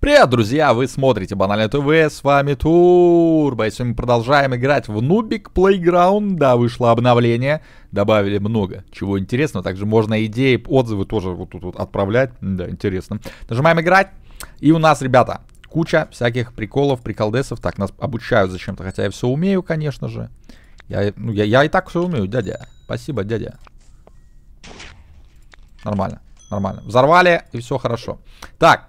Привет, друзья! Вы смотрите Банально ТВ, с вами Турбо, и сегодня мы продолжаем играть в Нубик Playground. Да, вышло обновление, добавили много чего интересного, также можно идеи, отзывы тоже вот тут вот отправлять, да, интересно. Нажимаем играть, и у нас, ребята, куча всяких приколов, приколдесов, так, нас обучают зачем-то, хотя я все умею, конечно же. Я, ну, я, я и так все умею, дядя, спасибо, дядя. Нормально, нормально. Взорвали, и все хорошо. Так,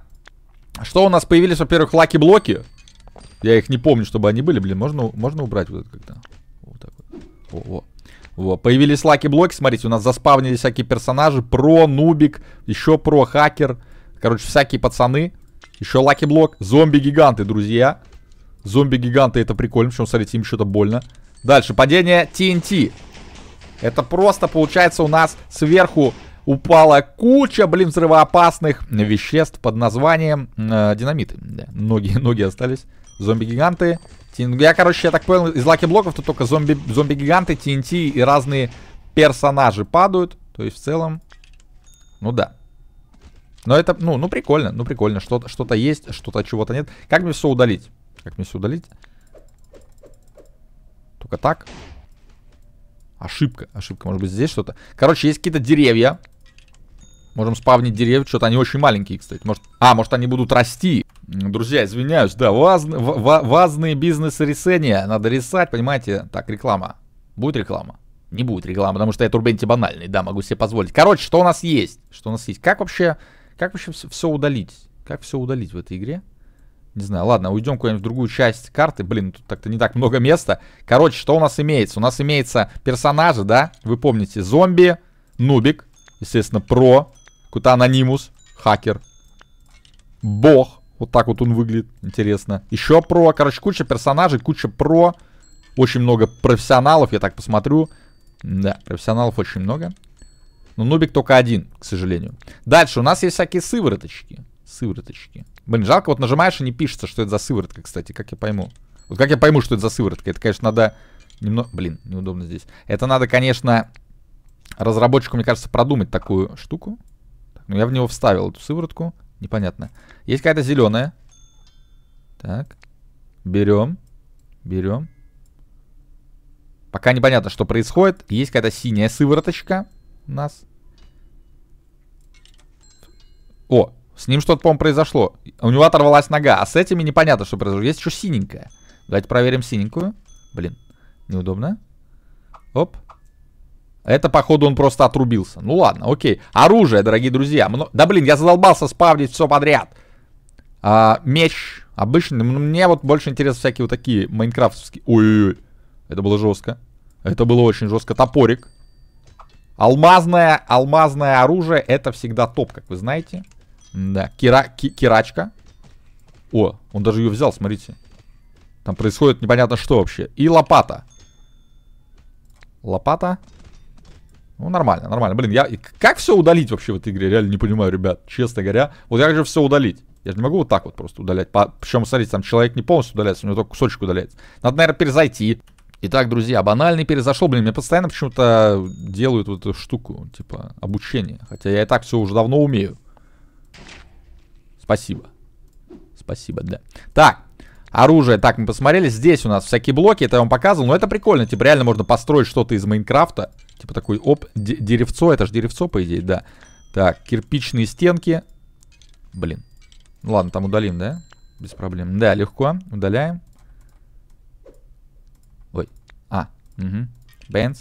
а что у нас появились, во-первых, лаки-блоки. Я их не помню, чтобы они были. Блин, можно, можно убрать вот это как-то? Вот так вот. Во, во. Во. Появились лаки-блоки, смотрите, у нас заспавнились всякие персонажи. Про, нубик, еще про, хакер. Короче, всякие пацаны. Еще лаки-блок. Зомби-гиганты, друзья. Зомби-гиганты, это прикольно. Причем, смотрите, им что-то больно. Дальше, падение TNT. Это просто, получается, у нас сверху упала куча, блин, взрывоопасных веществ под названием э, динамиты. Да, ноги, ноги остались. Зомби-гиганты. Я, короче, я так понял, из лаки-блоков то только зомби-гиганты, зомби, зомби ТНТ и разные персонажи падают. То есть, в целом, ну да. Но это, ну, ну прикольно, ну прикольно. Что-то что, -то, что -то есть, что-то чего-то нет. Как мне все удалить? Как мне все удалить? Только так. Ошибка, ошибка. Может быть, здесь что-то. Короче, есть какие-то деревья. Можем спавнить деревья, что-то они очень маленькие, кстати. Может, а, может они будут расти. Друзья, извиняюсь, да, ваз, в, вазные бизнес-решения. Надо рисать, понимаете. Так, реклама. Будет реклама? Не будет реклама, потому что я турбенти банальный, да, могу себе позволить. Короче, что у нас есть? Что у нас есть? Как вообще, как вообще все удалить? Как все удалить в этой игре? Не знаю, ладно, уйдем куда-нибудь в другую часть карты. Блин, тут так-то не так много места. Короче, что у нас имеется? У нас имеется персонажи, да? Вы помните, зомби, нубик, естественно, про, какой-то анонимус. Хакер. Бог. Вот так вот он выглядит. Интересно. Еще про. Короче, куча персонажей, куча про. Очень много профессионалов, я так посмотрю. Да, профессионалов очень много. Но нубик только один, к сожалению. Дальше у нас есть всякие сывороточки. Сывороточки. Блин, жалко, вот нажимаешь и не пишется, что это за сыворотка, кстати, как я пойму. Вот как я пойму, что это за сыворотка? Это, конечно, надо немного... Блин, неудобно здесь. Это надо, конечно, разработчику, мне кажется, продумать такую штуку. Ну, я в него вставил эту сыворотку. Непонятно. Есть какая-то зеленая. Так. Берем. Берем. Пока непонятно, что происходит. Есть какая-то синяя сывороточка у нас. О, с ним что-то, по-моему, произошло. У него оторвалась нога, а с этими непонятно, что произошло. Есть еще синенькая. Давайте проверим синенькую. Блин, неудобно. Оп, это, походу, он просто отрубился. Ну ладно, окей. Оружие, дорогие друзья. Мно... Да блин, я задолбался спавнить все подряд. А, меч. Обычный. Мне вот больше интересны всякие вот такие майнкрафтовские... Ой-ой-ой. Это было жестко. Это было очень жестко. Топорик. Алмазное, алмазное оружие это всегда топ, как вы знаете. Да, Кира, ки, кирачка. О, он даже ее взял, смотрите. Там происходит непонятно что вообще. И лопата. Лопата. Ну, нормально, нормально. Блин, я... Как все удалить вообще в этой игре? Реально не понимаю, ребят. Честно говоря. Вот как же все удалить? Я же не могу вот так вот просто удалять. По... Причем, смотрите, там человек не полностью удаляется, у него только кусочек удаляется. Надо, наверное, перезайти. Итак, друзья, банальный перезашел. Блин, мне постоянно почему-то делают вот эту штуку, типа обучение. Хотя я и так все уже давно умею. Спасибо. Спасибо, да. Так, оружие. Так, мы посмотрели. Здесь у нас всякие блоки, это я вам показывал. Но это прикольно. Типа реально можно построить что-то из Майнкрафта. Типа такой, оп, деревцо, это же деревцо, по идее, да. Так, кирпичные стенки. Блин. Ну ладно, там удалим, да? Без проблем. Да, легко. Удаляем. Ой. А, угу. Бенц.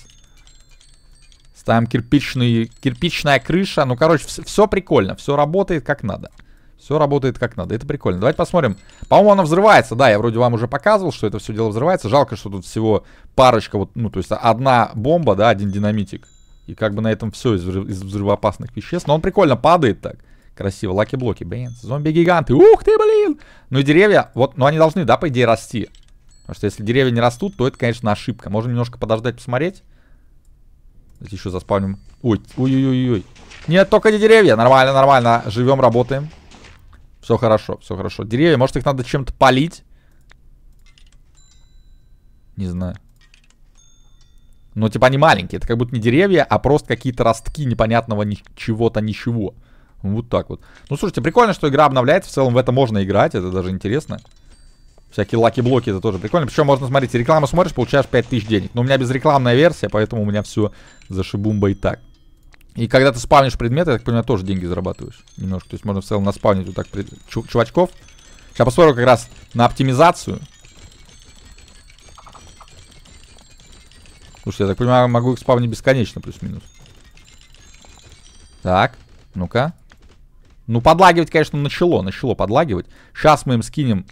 Ставим кирпичный, кирпичная крыша. Ну, короче, все, все прикольно. Все работает как надо. Все работает как надо. Это прикольно. Давайте посмотрим. По-моему, она взрывается. Да, я вроде вам уже показывал, что это все дело взрывается. Жалко, что тут всего парочка, вот, ну, то есть одна бомба, да, один динамитик. И как бы на этом все из, взрыв из взрывоопасных веществ. Но он прикольно падает так. Красиво. Лаки-блоки. Блин, зомби-гиганты. Ух ты, блин! Ну и деревья, вот, ну они должны, да, по идее, расти. Потому что если деревья не растут, то это, конечно, ошибка. Можно немножко подождать, посмотреть. Здесь еще заспавним. Ой, ой-ой-ой-ой. Нет, только не деревья. Нормально, нормально. Живем, работаем. Все хорошо, все хорошо. Деревья, может их надо чем-то полить? Не знаю. Ну, типа они маленькие. Это как будто не деревья, а просто какие-то ростки непонятного ничего то ничего. Вот так вот. Ну, слушайте, прикольно, что игра обновляется. В целом в это можно играть. Это даже интересно. Всякие лаки-блоки, это тоже прикольно. Причем можно, смотрите, рекламу смотришь, получаешь 5000 денег. Но у меня безрекламная версия, поэтому у меня все зашибумба и так. И когда ты спавнишь предметы, я так понимаю, тоже деньги зарабатываешь немножко. То есть можно в целом наспавнить вот так чувачков. Сейчас посмотрю как раз на оптимизацию. Слушай, я так понимаю, могу их спавнить бесконечно, плюс-минус. Так, ну-ка. Ну, подлагивать, конечно, начало, начало подлагивать. Сейчас мы им скинем...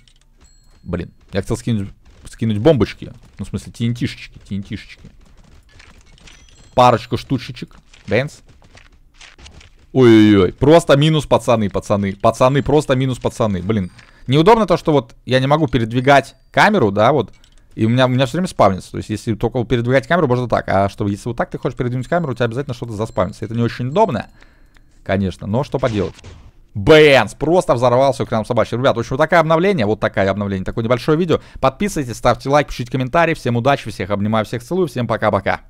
Блин, я хотел скинуть, скинуть бомбочки. Ну, в смысле, тинтишечки, тинтишечки. Парочку штучечек. Бенс, Ой-ой-ой. Просто минус пацаны, пацаны. Пацаны, просто минус пацаны. Блин. Неудобно то, что вот я не могу передвигать камеру, да, вот. И у меня, у меня все время спавнится. То есть, если только передвигать камеру, можно так. А что, если вот так ты хочешь передвинуть камеру, у тебя обязательно что-то заспавнится. Это не очень удобно, конечно, но что поделать. Бенс просто взорвался к нам собачий. Ребят, в общем, вот такое обновление, вот такое обновление, такое небольшое видео. Подписывайтесь, ставьте лайк, пишите комментарии. Всем удачи, всех обнимаю, всех целую, всем пока-пока.